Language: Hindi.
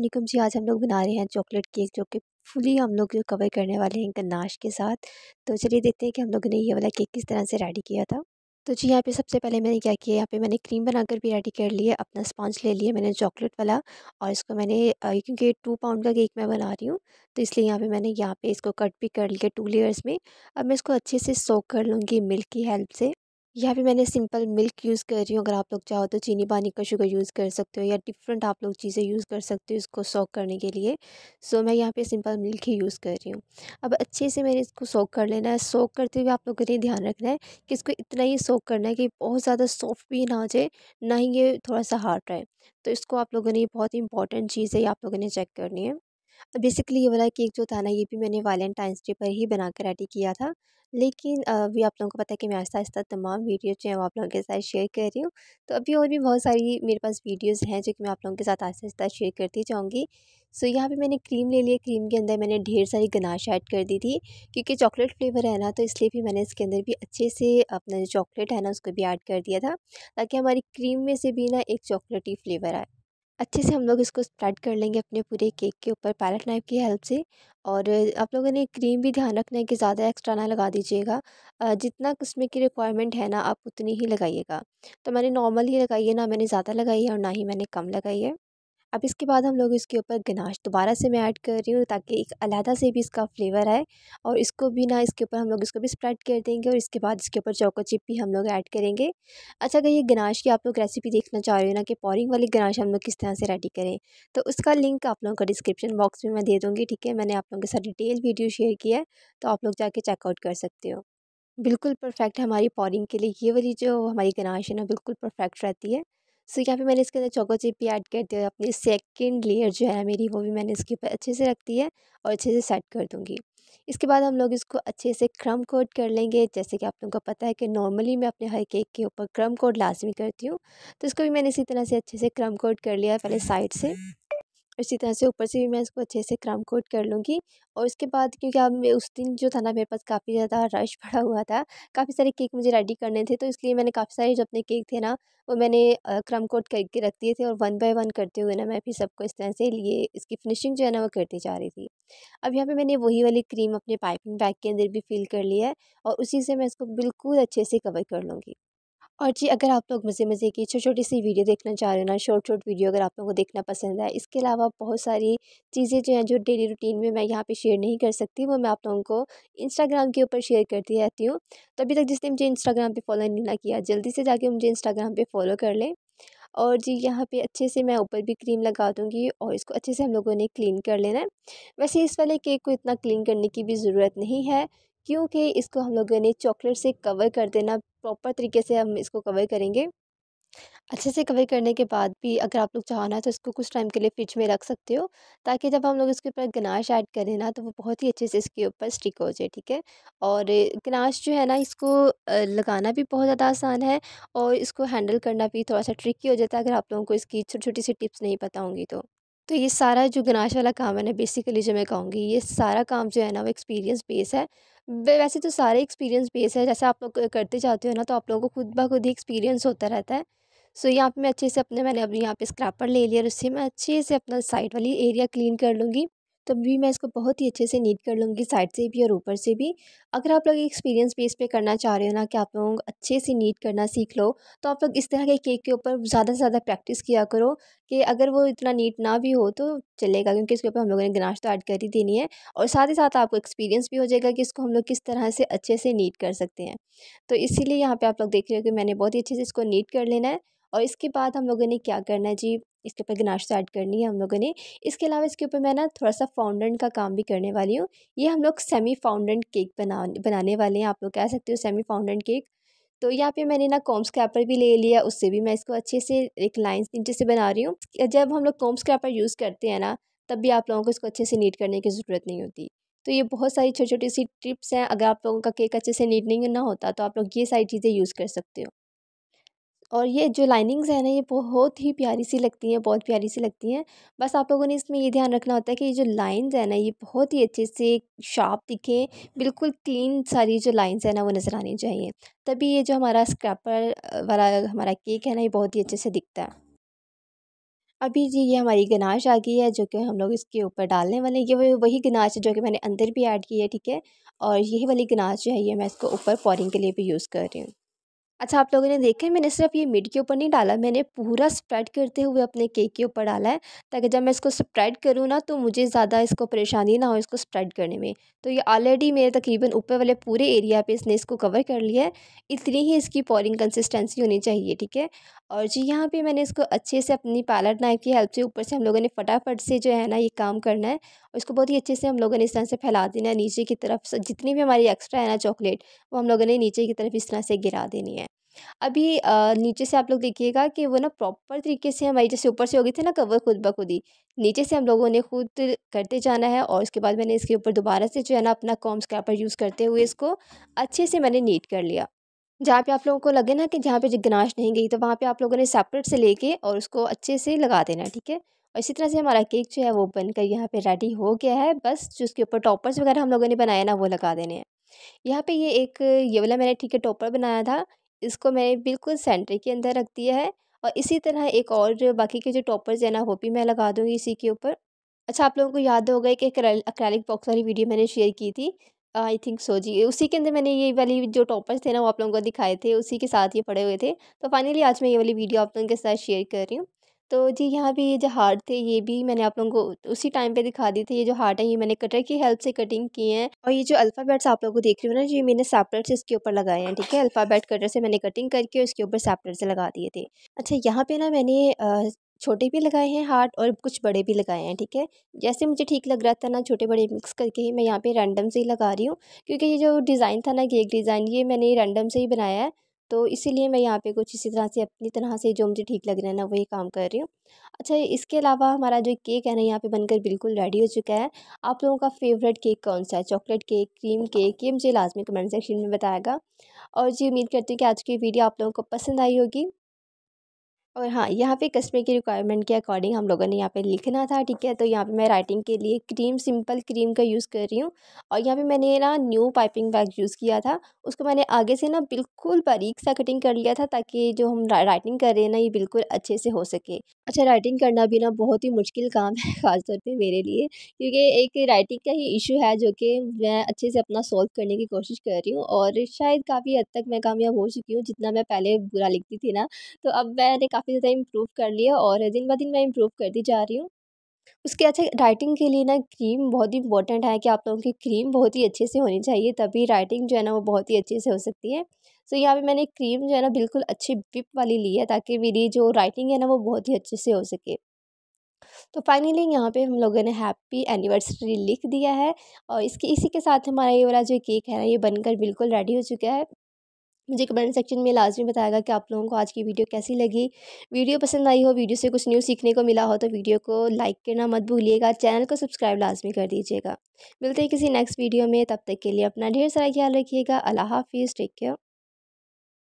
अल्लाम जी आज हम लोग बना रहे हैं चॉकलेट केक जो कि फुली हम लोग जो कवर करने वाले हैं गन्नाश के साथ तो चलिए देखते हैं कि हम लोगों ने ये वाला केक किस तरह से रेडी किया था तो जी यहाँ पे सबसे पहले मैंने क्या किया यहाँ पे मैंने क्रीम बनाकर भी रेडी कर लिया अपना स्पॉन्ज ले लिया मैंने चॉकलेट वाला और इसको मैंने क्योंकि टू पाउंड का केक मैं बना रही हूँ तो इसलिए यहाँ पे मैंने यहाँ पे इसको कट भी कर लिया टू लेयर्स में अब मैं इसको अच्छे से सोक कर लूँगी मिल्क की हेल्प से यहाँ पे मैंने सिंपल मिल्क यूज़ कर रही हूँ अगर आप लोग चाहो तो चीनी पानी का शुगर यूज़ कर सकते हो या डिफरेंट आप लोग चीज़ें यूज़ कर सकते हो इसको सॉक करने के लिए सो so, मैं यहाँ पे सिंपल मिल्क ही यूज़ कर रही हूँ अब अच्छे से मैंने इसको सॉक कर लेना है सॉक करते हुए आप लोगों ने ध्यान रखना है कि इसको इतना ही सॉक करना है कि बहुत ज़्यादा सॉफ्ट भी ना जाए ना ही ये थोड़ा सा हार्ड रहे तो इसको आप लोगों ने बहुत ही इंपॉर्टेंट चीज़ है ये आप लोगों ने चेक करनी है बेसिकली ये वाला केक जो था ना ये भी मैंने वैलेंटाइंस डे पर ही बना कर रेडी किया था लेकिन अभी आप लोगों को पता है कि मैं आहिस्ता आहिस्ता तमाम वीडियो जो है वो आप लोगों के साथ शेयर कर रही हूँ तो अभी और भी बहुत सारी मेरे पास वीडियोज़ हैं जो कि मैं आप लोगों के साथ आहिस्ता आहिस्ता शेयर करती जाऊँगी सो so, यहाँ पे मैंने क्रीम ले लिया क्रीम के अंदर मैंने ढेर सारी गनाश ऐड कर दी थी क्योंकि चॉकलेट फ्लेवर है ना तो इसलिए भी मैंने इसके अंदर भी अच्छे से अपना जो चॉकलेट है ना उसको भी ऐड कर दिया था ताकि हमारी क्रीम में से भी ना एक चॉकलेटी फ्लेवर आए अच्छे से हम लोग इसको स्प्रेड कर लेंगे अपने पूरे केक के ऊपर पैलेट नाइफ की हेल्प से और आप लोगों ने क्रीम भी ध्यान रखना है कि ज़्यादा एक्स्ट्रा ना लगा दीजिएगा जितना उसमें की रिक्वायरमेंट है ना आप उतनी ही लगाइएगा तो मैंने नॉर्मल ही लगाई है ना मैंने ज़्यादा लगाई है और ना ही मैंने कम लगाई है अब इसके बाद हम लोग इसके ऊपर गनाश दोबारा से मैं ऐड कर रही हूँ ताकि एक अलहदा से भी इसका फ्लेवर आए और इसको भी ना इसके ऊपर हम लोग इसको भी स्प्रेड कर देंगे और इसके बाद इसके ऊपर चोको चिप भी हम लोग ऐड करेंगे अच्छा अगर ये गनाश की आप लोग रेसिपी देखना चाह रहे हो ना कि पॉरिंग वाली गनाश हम लोग किस तरह से रेडी करें तो उसका लिंक आप लोगों का डिस्क्रिप्शन बॉक्स में मैं दे दूँगी ठीक है मैंने आप लोगों के साथ डिटेल वीडियो शेयर किया है तो आप लोग जाके चेकआउट कर सकते हो बिल्कुल परफेक्ट हमारी पॉरिंग के लिए ये वाली जो हमारी गनाश है ना बिल्कुल परफेक्ट रहती है सो यहाँ पे मैंने इसके अंदर चौको चिप भी ऐड कर दिया अपनी सेकंड लेयर जो है मेरी वो भी मैंने इसके ऊपर अच्छे से रख दी है और अच्छे से सेट कर दूँगी इसके बाद हम लोग इसको अच्छे से क्रम कोड कर लेंगे जैसे कि आप लोगों को पता है कि नॉर्मली मैं अपने हर केक के ऊपर क्रम कोड लाजमी करती हूँ तो इसको भी मैंने इसी तरह से अच्छे से क्रम कोड कर लिया पहले साइड से इसी तरह से ऊपर से भी मैं इसको अच्छे से क्रम कोट कर लूँगी और उसके बाद क्योंकि अब उस दिन जो था ना मेरे पास काफ़ी ज़्यादा रश पड़ा हुआ था काफ़ी सारे केक मुझे रेडी करने थे तो इसलिए मैंने काफ़ी सारे जो अपने केक थे ना वो मैंने क्रम कोट करके रख दिए थे और वन बाय वन करते हुए ना मैं फिर सबको इस तरह से लिए इसकी फिनिशिंग जो है ना वो करती जा रही थी अब यहाँ पर मैंने वही वाली क्रीम अपने पाइपिंग बैग के अंदर भी फिल कर लिया है और उसी से मैं इसको बिल्कुल अच्छे से कवर कर लूँगी और जी अगर आप लोग मज़े मज़े की छोटी छोटी सी वीडियो देखना चाह रहे हो ना शॉर्ट शॉर्ट वीडियो अगर आप लोगों को देखना पसंद है इसके अलावा बहुत सारी चीज़ें जो हैं जो डेली रूटीन में मैं यहाँ पे शेयर नहीं कर सकती वो मैं आप लोगों को इंस्टाग्राम के ऊपर शेयर करती रहती हूँ तो अभी तक जिसने मुझे इंस्टाग्राम पर फॉलो नहीं ना किया जल्दी से जाके मुझे इंस्टाग्राम पर फॉलो कर लें और जी यहाँ पे अच्छे से मैं ऊपर भी क्रीम लगा दूँगी और इसको अच्छे से हम लोगों ने क्लीन कर लेना है वैसे इस वाले केक को इतना क्लीन करने की भी ज़रूरत नहीं है क्योंकि इसको हम लोगों ने चॉकलेट से कवर कर देना प्रॉपर तरीके से हम इसको कवर करेंगे अच्छे से कवर करने के बाद भी अगर आप लोग चाहाना तो इसको कुछ टाइम के लिए फ्रिज में रख सकते हो ताकि जब हम लोग इसके ऊपर गनाश ऐड करें ना तो वो बहुत ही अच्छे से इसके ऊपर स्टिक हो जाए ठीक है और गनाश जो है ना इसको लगाना भी बहुत ज़्यादा आसान है और इसको हैंडल करना भी थोड़ा सा ट्रिकी हो जाता है अगर आप लोगों को इसकी छोटी छोटी सी टिप्स नहीं पता होंगी तो तो ये सारा जो गनाश वाला काम है ना बेसिकली जो मैं कहूँगी ये सारा काम जो है ना वो एक्सपीरियंस बेस है वैसे तो सारे एक्सपीरियंस बेस है जैसे आप लोग करते जाते हो ना तो आप लोगों को खुद ब खुद ही एक्सपीरियंस होता रहता है सो so, यहाँ पे मैं अच्छे से अपने मैंने अभी यहाँ पे स्क्रैपर ले लिया और उससे मैं अच्छे से अपना साइड वाली एरिया क्लीन कर लूँगी तब भी मैं इसको बहुत ही अच्छे से नीट कर लूँगी साइड से भी और ऊपर से भी अगर आप लोग एक्सपीरियंस बेस पे करना चाह रहे हो ना कि आप लोग अच्छे से नीट करना सीख लो तो आप लोग इस तरह के केक के ऊपर ज़्यादा से ज़्यादा प्रैक्टिस किया करो कि अगर वो इतना नीट ना भी हो तो चलेगा क्योंकि इसके ऊपर हम लोगों ने गनाश तो ऐड कर ही देनी है और साथ ही साथ आपको एक्सपीरियंस भी हो जाएगा कि इसको हम लोग किस तरह से अच्छे से नीट कर सकते हैं तो इसीलिए यहाँ पर आप लोग देख रहे हो कि मैंने बहुत ही अच्छे से इसको नीट कर लेना है और इसके बाद हम लोगों ने क्या करना है जी इसके ऊपर गनाश तो ऐड करनी है हम लोगों ने इसके अलावा इसके ऊपर मैं ना थोड़ा सा फाउंडेंट का काम भी करने वाली हूँ ये हम लोग सेमी फाउंडेंट केक बना बनाने वाले हैं आप लोग कह सकते हो सेमी फाउंडेंट केक तो यहाँ पे मैंने ना कॉम स्क्रैपर भी ले लिया उससे भी मैं इसको अच्छे से एक लाइन नीचे से बना रही हूँ जब हम लोग कॉम स्क्रैपर यूज़ करते हैं ना तब भी आप लोगों को इसको अच्छे से नीट करने की ज़रूरत नहीं होती तो ये बहुत सारी छोटी छोटी सी टिप्स हैं अगर आप लोगों का केक अच्छे से नीट नहीं ना होता तो आप लोग ये सारी चीज़ें यूज़ कर सकते हो और ये जो लाइनिंग्स हैं ना ये बहुत ही प्यारी सी लगती हैं बहुत प्यारी सी लगती हैं बस आप लोगों ने इसमें ये ध्यान रखना होता है कि ये जो लाइंस है ना ये बहुत ही अच्छे से शार्प दिखें बिल्कुल क्लीन सारी जो लाइंस है ना वो नज़र आनी चाहिए तभी ये जो हमारा स्क्रैपर वाला हमारा केक है ना ये बहुत ही अच्छे से दिखता है अभी जी ये हमारी गनाश आ गई है जो कि हम लोग इसके ऊपर डालने वाले हैं ये वही गनाश है जो कि मैंने अंदर भी ऐड की है ठीक है और यही वाली गनाश जो है ये मैं इसको ऊपर पॉरिंग के लिए भी यूज़ कर रही हूँ अच्छा आप लोगों ने देखा मैंने सिर्फ ये मिड के ऊपर नहीं डाला मैंने पूरा स्प्रेड करते हुए अपने केक के ऊपर डाला है ताकि जब मैं इसको स्प्रेड करूँ ना तो मुझे ज़्यादा इसको परेशानी ना हो इसको स्प्रेड करने में तो ये ऑलरेडी मेरे तकरीबन ऊपर वाले पूरे एरिया पे इसने इसको कवर कर लिया है इतनी ही इसकी पॉरिंग कंसिस्टेंसी होनी चाहिए ठीक है और जी यहाँ पे मैंने इसको अच्छे से अपनी पार्लर नाइफ की हेल्प से ऊपर से हम लोगों ने फटाफट से जो है ना ये काम करना है और इसको बहुत ही अच्छे से हम लोगों ने इस तरह से फैला देना है नीचे की तरफ जितनी भी हमारी एक्स्ट्रा है ना चॉकलेट वो हम लोगों ने नीचे की तरफ इस तरह से गिरा देनी है अभी आ, नीचे से आप लोग देखिएगा कि वो ना प्रॉपर तरीके से हमारी जैसे ऊपर से हो गई थी ना कवर खुद ब खुद ही नीचे से हम लोगों ने खुद करते जाना है और उसके बाद मैंने इसके ऊपर दोबारा से जो है ना अपना कॉम स्क्रैपर यूज़ करते हुए इसको अच्छे से मैंने नीट कर लिया जहाँ पे आप लोगों को लगे ना कि जहाँ पे जिगनाश नहीं गई तो वहाँ पे आप लोगों ने सेपरेट से लेके और उसको अच्छे से लगा देना ठीक है और इसी तरह से हमारा केक जो है वो बनकर यहाँ पे रेडी हो गया है बस जो उसके ऊपर टॉपर्स वगैरह हम लोगों ने बनाया ना वो लगा देने हैं यहाँ पे ये एक ये वाला मैंने ठीक है टॉपर बनाया था इसको मैंने बिल्कुल सेंटर के अंदर रख दिया है और इसी तरह एक और बाकी के जो टॉपर्स है ना वो भी मैं लगा दूँगी इसी के ऊपर अच्छा आप लोगों को याद होगा कि एक अक्रैलिक बॉक्स वाली वीडियो मैंने शेयर की थी आई थिंक सो जी उसी के अंदर मैंने ये वाली जो टॉपर्स थे ना वो आप लोगों को दिखाए थे उसी के साथ ये पड़े हुए थे तो फाइनली आज मैं ये वाली वीडियो आप लोगों के साथ शेयर कर रही हूँ तो जी यहाँ पे ये जो हार्ट थे ये भी मैंने आप लोगों को उसी टाइम पे दिखा दिए थे ये जो हार्ट है ये मैंने कटर की हेल्प से कटिंग किए हैं और ये जो अल्फ़ाबेट्स आप लोगों को देख रहे हो ना ये मैंने सेपरेट से इसके ऊपर लगाए हैं ठीक है अल्फ़ाबेट कटर से मैंने कटिंग करके उसके ऊपर सेपरेट से लगा दिए थे अच्छा यहाँ पे ना मैंने छोटे भी लगाए हैं हार्ट और कुछ बड़े भी लगाए हैं ठीक है जैसे मुझे ठीक लग रहा था ना छोटे बड़े मिक्स करके ही मैं यहाँ पे रैंडम से ही लगा रही हूँ क्योंकि ये जो डिज़ाइन था ना केक डिज़ाइन ये मैंने रैंडम से ही बनाया है तो इसीलिए मैं यहाँ पे कुछ इसी तरह से अपनी तरह से जो मुझे ठीक लग रहा है ना वही काम कर रही हूँ अच्छा इसके अलावा हमारा जो केक है ना यहाँ पे बनकर बिल्कुल रेडी हो चुका है आप लोगों का फेवरेट केक कौन सा है चॉकलेट केक क्रीम केक ये मुझे लाजमी कमेंट सेक्शन में बताएगा और जी उम्मीद करती हूँ कि आज की वीडियो आप लोगों को पसंद आई होगी और हाँ यहाँ पे कस्टमर की रिक्वायरमेंट के अकॉर्डिंग हम लोगों ने यहाँ पे लिखना था ठीक है तो यहाँ पे मैं राइटिंग के लिए क्रीम सिंपल क्रीम का यूज़ कर रही हूँ और यहाँ पे मैंने ना न्यू पाइपिंग बैग यूज़ किया था उसको मैंने आगे से ना बिल्कुल बारीक सा कटिंग कर लिया था ताकि जो हम राइटिंग कर रहे हैं ना ये बिल्कुल अच्छे से हो सके अच्छा राइटिंग करना भी ना बहुत ही मुश्किल काम है ख़ासतौर पे मेरे लिए क्योंकि एक राइटिंग का ही इशू है जो कि मैं अच्छे से अपना सॉल्व करने की कोशिश कर रही हूँ और शायद काफ़ी हद तक मैं कामयाब हो चुकी हूँ जितना मैं पहले बुरा लिखती थी ना तो अब मैंने काफ़ी ज़्यादा इम्प्रूव कर लिया और दिन ब दिन मैं इम्प्रूव करती जा रही हूँ उसके अच्छा राइटिंग के लिए ना क्रीम बहुत ही इंपॉर्टेंट है कि आप लोगों की क्रीम बहुत ही अच्छे से होनी चाहिए तभी राइटिंग जो है ना वो बहुत ही अच्छे से हो सकती है सो यहाँ पे मैंने क्रीम जो है ना बिल्कुल अच्छी विप वाली ली है ताकि मेरी जो राइटिंग है ना वो बहुत ही अच्छे से हो सके तो फाइनली यहाँ पे हम लोगों ने हैप्पी एनिवर्सरी लिख दिया है और इसके इसी के साथ हमारा ये वाला जो केक है ना ये बनकर बिल्कुल रेडी हो चुका है मुझे कमेंट सेक्शन में लाजमी बताएगा कि आप लोगों को आज की वीडियो कैसी लगी वीडियो पसंद आई हो वीडियो से कुछ न्यू सीखने को मिला हो तो वीडियो को लाइक करना मत भूलिएगा चैनल को सब्सक्राइब लाजमी कर दीजिएगा मिलते हैं किसी नेक्स्ट वीडियो में तब तक के लिए अपना ढेर सारा ख्याल रखिएगा अल्लाह हाफिज़ टेक केयर